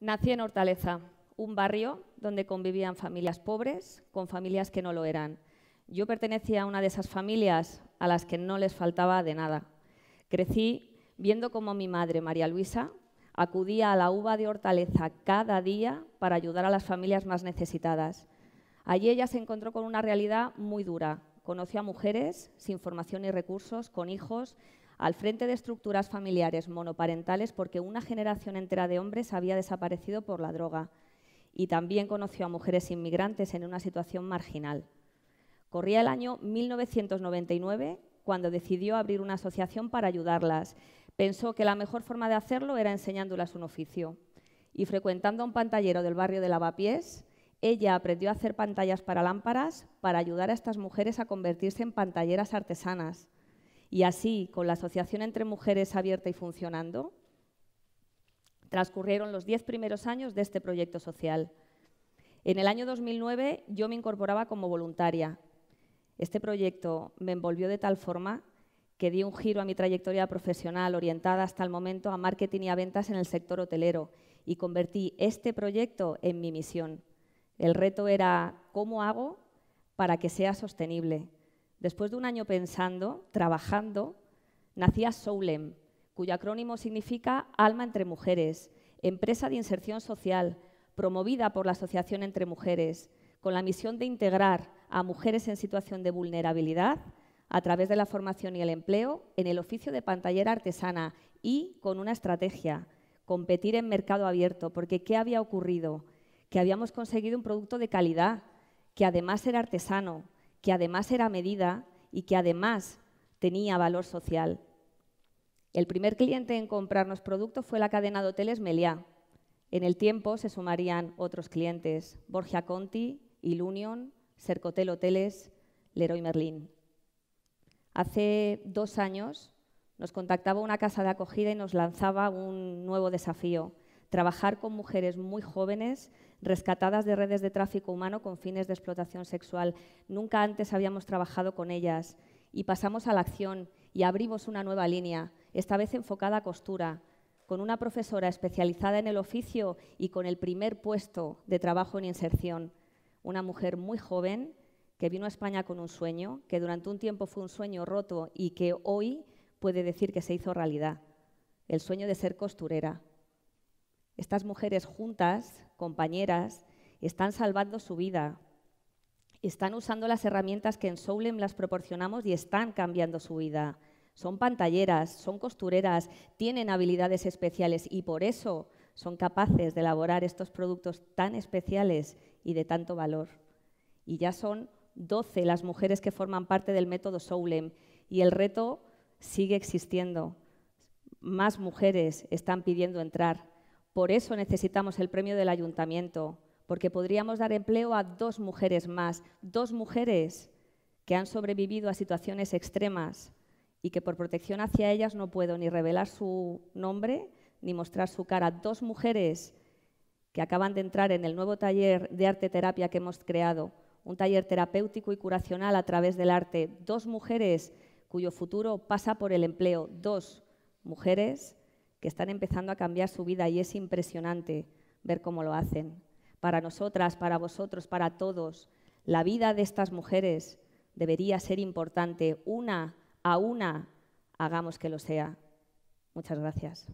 Nací en Hortaleza, un barrio donde convivían familias pobres con familias que no lo eran. Yo pertenecía a una de esas familias a las que no les faltaba de nada. Crecí viendo cómo mi madre, María Luisa, acudía a la uva de Hortaleza cada día para ayudar a las familias más necesitadas. Allí ella se encontró con una realidad muy dura. Conoció a mujeres sin formación y recursos, con hijos, al frente de estructuras familiares monoparentales porque una generación entera de hombres había desaparecido por la droga y también conoció a mujeres inmigrantes en una situación marginal. Corría el año 1999 cuando decidió abrir una asociación para ayudarlas. Pensó que la mejor forma de hacerlo era enseñándolas un oficio. Y frecuentando un pantallero del barrio de Lavapiés, ella aprendió a hacer pantallas para lámparas para ayudar a estas mujeres a convertirse en pantalleras artesanas. Y así, con la Asociación entre Mujeres abierta y funcionando, transcurrieron los diez primeros años de este proyecto social. En el año 2009 yo me incorporaba como voluntaria. Este proyecto me envolvió de tal forma que di un giro a mi trayectoria profesional orientada hasta el momento a marketing y a ventas en el sector hotelero y convertí este proyecto en mi misión. El reto era cómo hago para que sea sostenible, Después de un año pensando, trabajando, nacía Soulem, cuyo acrónimo significa Alma entre Mujeres, empresa de inserción social, promovida por la Asociación Entre Mujeres, con la misión de integrar a mujeres en situación de vulnerabilidad a través de la formación y el empleo en el oficio de pantallera artesana y con una estrategia, competir en mercado abierto, porque ¿qué había ocurrido? Que habíamos conseguido un producto de calidad, que además era artesano, que además era medida y que además tenía valor social. El primer cliente en comprarnos producto fue la cadena de hoteles Meliá. En el tiempo se sumarían otros clientes, Borgia Conti, Ilunion, Cercotel Hoteles, Leroy Merlin. Hace dos años nos contactaba una casa de acogida y nos lanzaba un nuevo desafío, trabajar con mujeres muy jóvenes rescatadas de redes de tráfico humano con fines de explotación sexual. Nunca antes habíamos trabajado con ellas y pasamos a la acción y abrimos una nueva línea, esta vez enfocada a costura, con una profesora especializada en el oficio y con el primer puesto de trabajo en inserción. Una mujer muy joven que vino a España con un sueño, que durante un tiempo fue un sueño roto y que hoy puede decir que se hizo realidad, el sueño de ser costurera. Estas mujeres juntas, compañeras, están salvando su vida, están usando las herramientas que en Soulem las proporcionamos y están cambiando su vida. Son pantalleras, son costureras, tienen habilidades especiales y por eso son capaces de elaborar estos productos tan especiales y de tanto valor. Y ya son 12 las mujeres que forman parte del método Soulem y el reto sigue existiendo. Más mujeres están pidiendo entrar por eso necesitamos el premio del ayuntamiento, porque podríamos dar empleo a dos mujeres más, dos mujeres que han sobrevivido a situaciones extremas y que por protección hacia ellas no puedo ni revelar su nombre ni mostrar su cara. Dos mujeres que acaban de entrar en el nuevo taller de arte terapia que hemos creado, un taller terapéutico y curacional a través del arte. Dos mujeres cuyo futuro pasa por el empleo. Dos mujeres están empezando a cambiar su vida y es impresionante ver cómo lo hacen. Para nosotras, para vosotros, para todos, la vida de estas mujeres debería ser importante. Una a una, hagamos que lo sea. Muchas gracias.